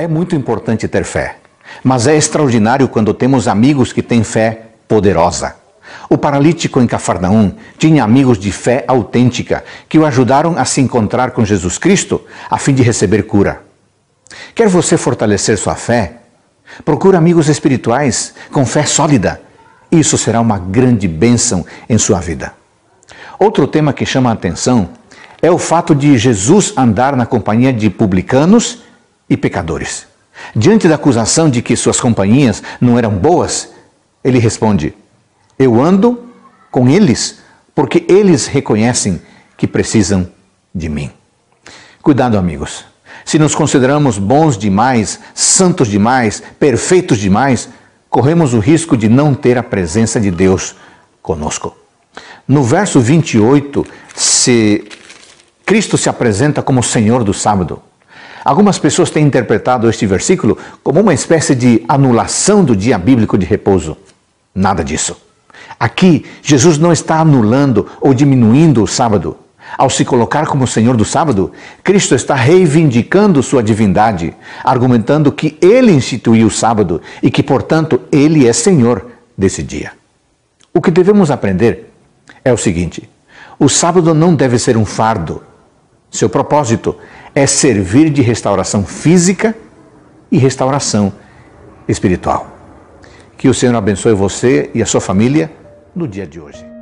É muito importante ter fé, mas é extraordinário quando temos amigos que têm fé poderosa. O paralítico em Cafarnaum tinha amigos de fé autêntica que o ajudaram a se encontrar com Jesus Cristo a fim de receber cura. Quer você fortalecer sua fé? Procure amigos espirituais com fé sólida. Isso será uma grande bênção em sua vida. Outro tema que chama a atenção é o fato de Jesus andar na companhia de publicanos e pecadores. Diante da acusação de que suas companhias não eram boas, ele responde: Eu ando com eles porque eles reconhecem que precisam de mim. Cuidado, amigos. Se nos consideramos bons demais, santos demais, perfeitos demais, corremos o risco de não ter a presença de Deus conosco. No verso 28, se Cristo se apresenta como Senhor do sábado, Algumas pessoas têm interpretado este versículo como uma espécie de anulação do dia bíblico de repouso. Nada disso. Aqui, Jesus não está anulando ou diminuindo o sábado. Ao se colocar como Senhor do sábado, Cristo está reivindicando sua divindade, argumentando que ele instituiu o sábado e que, portanto, ele é Senhor desse dia. O que devemos aprender é o seguinte: o sábado não deve ser um fardo. Seu propósito é servir de restauração física e restauração espiritual. Que o Senhor abençoe você e a sua família no dia de hoje.